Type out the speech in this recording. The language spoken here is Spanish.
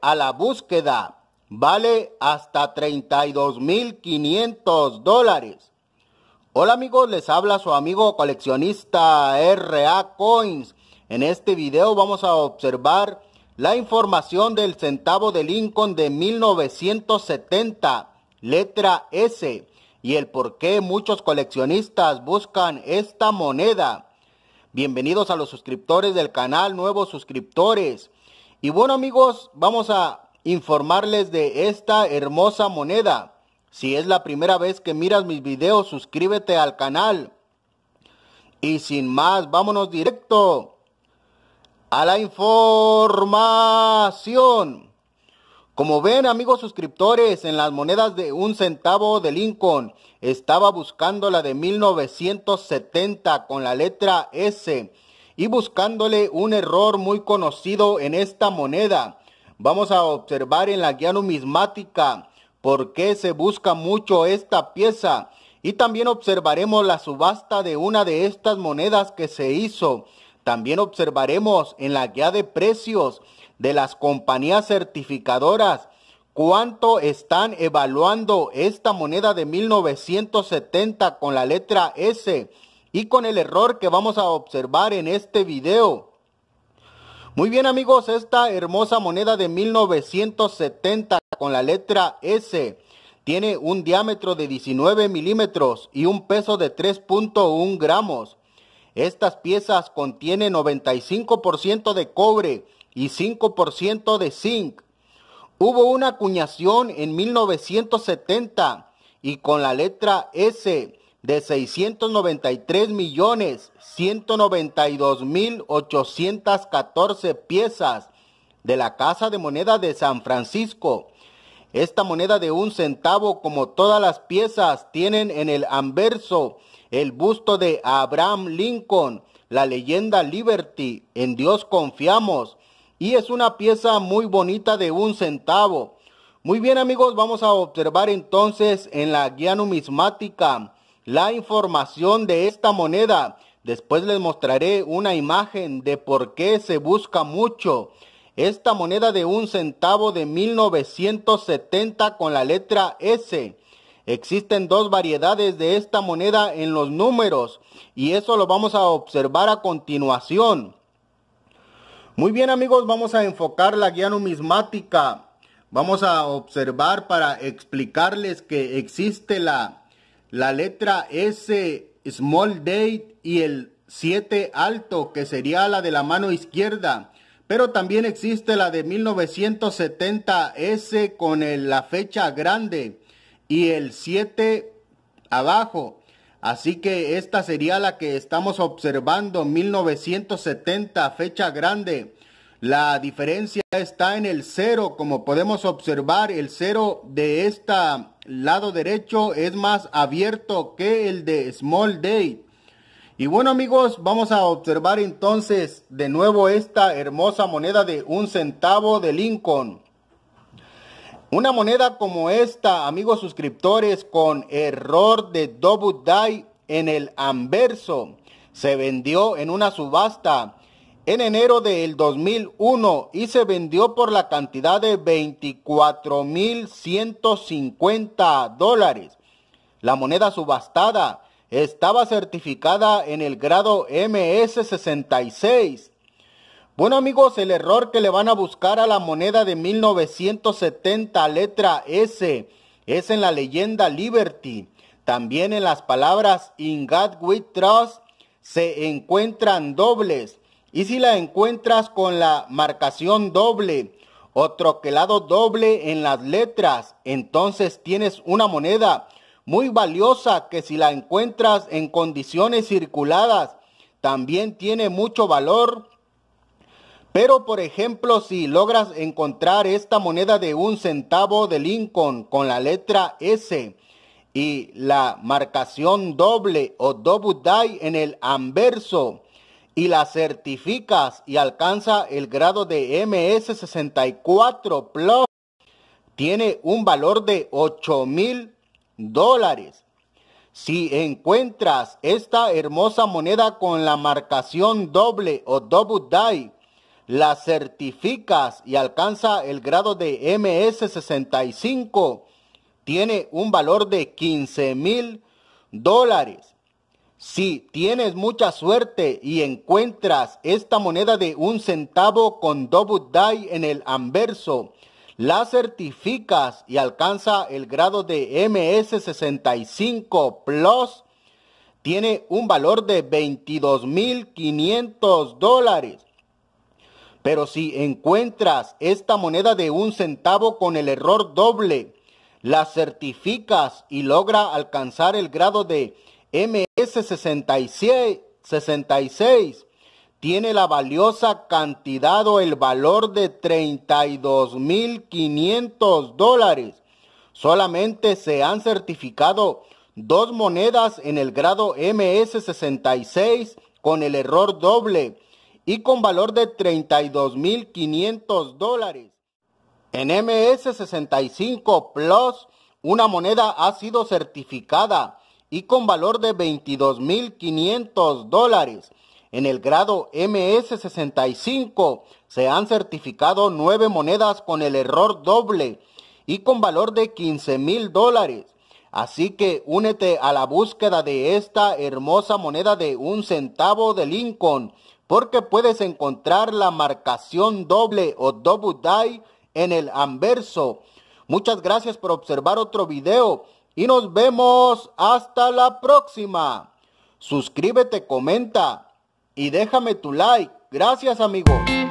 a la búsqueda. Vale hasta 32.500 dólares. Hola amigos, les habla su amigo coleccionista RA Coins. En este video vamos a observar la información del centavo de Lincoln de 1970, letra S, y el por qué muchos coleccionistas buscan esta moneda. Bienvenidos a los suscriptores del canal, nuevos suscriptores. Y bueno amigos, vamos a informarles de esta hermosa moneda. Si es la primera vez que miras mis videos, suscríbete al canal. Y sin más, vámonos directo a la información. Como ven amigos suscriptores, en las monedas de un centavo de Lincoln, estaba buscando la de 1970 con la letra S y buscándole un error muy conocido en esta moneda. Vamos a observar en la guía numismática por qué se busca mucho esta pieza y también observaremos la subasta de una de estas monedas que se hizo. También observaremos en la guía de precios de las compañías certificadoras cuánto están evaluando esta moneda de 1970 con la letra S y con el error que vamos a observar en este video. Muy bien amigos, esta hermosa moneda de 1970 con la letra S tiene un diámetro de 19 milímetros y un peso de 3.1 gramos. Estas piezas contienen 95% de cobre y 5% de zinc. Hubo una acuñación en 1970 y con la letra S de 693,192,814 millones mil piezas de la Casa de Moneda de San Francisco. Esta moneda de un centavo, como todas las piezas, tienen en el anverso el busto de Abraham Lincoln, la leyenda Liberty, en Dios confiamos, y es una pieza muy bonita de un centavo. Muy bien amigos, vamos a observar entonces en la guía numismática la información de esta moneda. Después les mostraré una imagen de por qué se busca mucho. Esta moneda de un centavo de 1970 con la letra S. Existen dos variedades de esta moneda en los números y eso lo vamos a observar a continuación. Muy bien amigos, vamos a enfocar la guía numismática. Vamos a observar para explicarles que existe la la letra S small date y el 7 alto, que sería la de la mano izquierda. Pero también existe la de 1970S con la fecha grande y el 7 abajo. Así que esta sería la que estamos observando, 1970, fecha grande. La diferencia está en el 0, como podemos observar, el 0 de esta lado derecho es más abierto que el de Small Day. Y bueno amigos, vamos a observar entonces de nuevo esta hermosa moneda de un centavo de Lincoln. Una moneda como esta, amigos suscriptores, con error de double die en el anverso, se vendió en una subasta en enero del 2001 y se vendió por la cantidad de 24.150 dólares. La moneda subastada estaba certificada en el grado MS66. Bueno amigos, el error que le van a buscar a la moneda de 1970 letra S es en la leyenda Liberty. También en las palabras In God We Trust se encuentran dobles. Y si la encuentras con la marcación doble o troquelado doble en las letras, entonces tienes una moneda muy valiosa que si la encuentras en condiciones circuladas, también tiene mucho valor. Pero por ejemplo, si logras encontrar esta moneda de un centavo de Lincoln con la letra S y la marcación doble o double die en el anverso, y la certificas y alcanza el grado de MS64 Plus, tiene un valor de 8 mil dólares. Si encuentras esta hermosa moneda con la marcación doble o double die, la certificas y alcanza el grado de MS65, tiene un valor de 15 mil dólares. Si tienes mucha suerte y encuentras esta moneda de un centavo con Dobudai en el anverso, la certificas y alcanza el grado de MS65 Plus, tiene un valor de 22.500 dólares. Pero si encuentras esta moneda de un centavo con el error doble, la certificas y logra alcanzar el grado de MS ms 66 66, tiene la valiosa cantidad o el valor de 32.500 dólares. Solamente se han certificado dos monedas en el grado MS66 con el error doble y con valor de 32.500 dólares. En MS65 Plus, una moneda ha sido certificada y con valor de 22.500 dólares. En el grado MS65 se han certificado nueve monedas con el error doble y con valor de 15,000 dólares. Así que únete a la búsqueda de esta hermosa moneda de un centavo de Lincoln, porque puedes encontrar la marcación doble o double die en el anverso. Muchas gracias por observar otro video y nos vemos hasta la próxima. Suscríbete, comenta y déjame tu like. Gracias amigos.